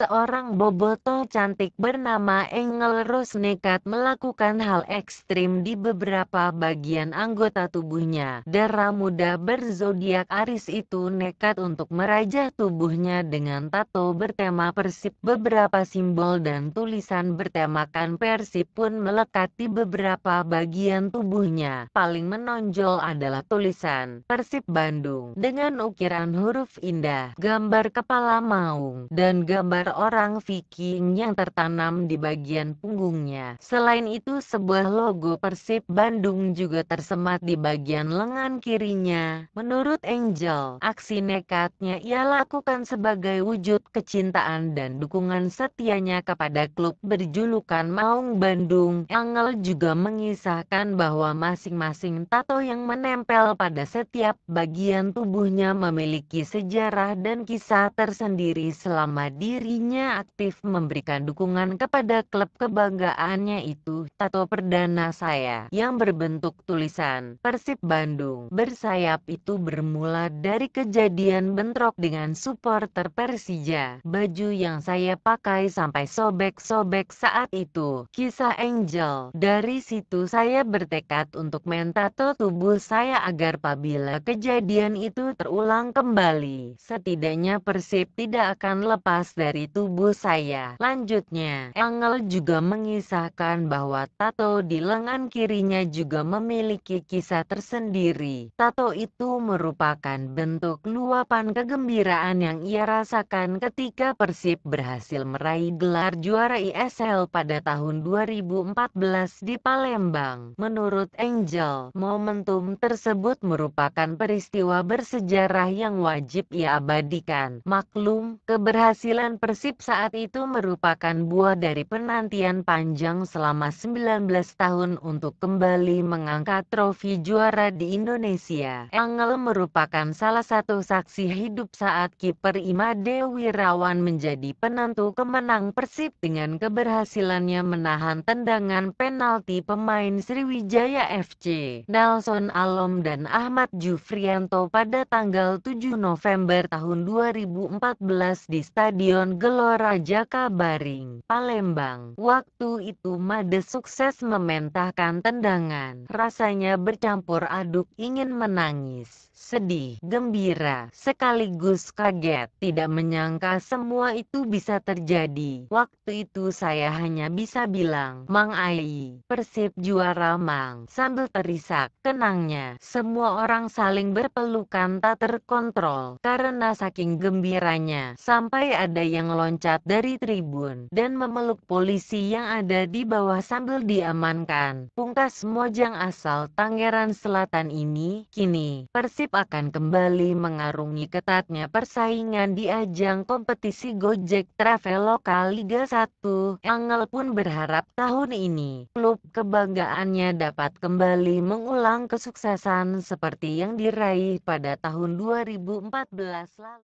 seorang boboto cantik bernama Engel Rose nekat melakukan hal ekstrim di beberapa bagian anggota tubuhnya. Dara muda berzodiak Aris itu nekat untuk merajah tubuhnya dengan tato bertema Persib. Beberapa simbol dan tulisan bertemakan Persib pun melekat di beberapa bagian tubuhnya. Paling menonjol adalah tulisan Persib Bandung dengan ukiran huruf indah, gambar kepala maung, dan gambar orang Viking yang tertanam di bagian punggungnya. Selain itu sebuah logo Persib Bandung juga tersemat di bagian lengan kirinya. Menurut Angel, aksi nekatnya ia lakukan sebagai wujud kecintaan dan dukungan setianya kepada klub berjulukan Maung Bandung. Angel juga mengisahkan bahwa masing-masing tato yang menempel pada setiap bagian tubuhnya memiliki sejarah dan kisah tersendiri selama diri dirinya aktif memberikan dukungan kepada klub kebanggaannya itu. Tato perdana saya yang berbentuk tulisan Persib Bandung bersayap itu bermula dari kejadian bentrok dengan supporter Persija. Baju yang saya pakai sampai sobek-sobek saat itu. Kisah Angel. Dari situ saya bertekad untuk mentato tubuh saya agar apabila kejadian itu terulang kembali, setidaknya Persib tidak akan lepas dari dari tubuh saya. Lanjutnya, Angel juga mengisahkan bahwa tato di lengan kirinya juga memiliki kisah tersendiri. Tato itu merupakan bentuk luapan kegembiraan yang ia rasakan ketika Persib berhasil meraih gelar juara ISL pada tahun 2014 di Palembang. Menurut Angel, momentum tersebut merupakan peristiwa bersejarah yang wajib ia abadikan. Maklum, keberhasilan Persib Persib saat itu merupakan buah dari penantian panjang selama 19 tahun untuk kembali mengangkat trofi juara di Indonesia. Angel merupakan salah satu saksi hidup saat kiper Imade Wirawan menjadi penentu kemenang Persib dengan keberhasilannya menahan tendangan penalti pemain Sriwijaya FC, Nelson Alom dan Ahmad Jufrianto pada tanggal 7 November tahun 2014 di Stadion Gelora Jaka Baring, Palembang. Waktu itu Made sukses mementahkan tendangan, rasanya bercampur aduk ingin menangis sedih, gembira, sekaligus kaget. Tidak menyangka semua itu bisa terjadi. Waktu itu saya hanya bisa bilang, Mang Ai, Persib juara Mang, sambil terisak. Kenangnya, semua orang saling berpelukan tak terkontrol, karena saking gembiranya, sampai ada yang loncat dari tribun, dan memeluk polisi yang ada di bawah sambil diamankan. Pungkas Mojang asal Tangerang Selatan ini, kini, Persib akan kembali mengarungi ketatnya persaingan di ajang kompetisi Gojek Travel Lokal Liga 1. Angel pun berharap tahun ini, klub kebanggaannya dapat kembali mengulang kesuksesan seperti yang diraih pada tahun 2014 lalu.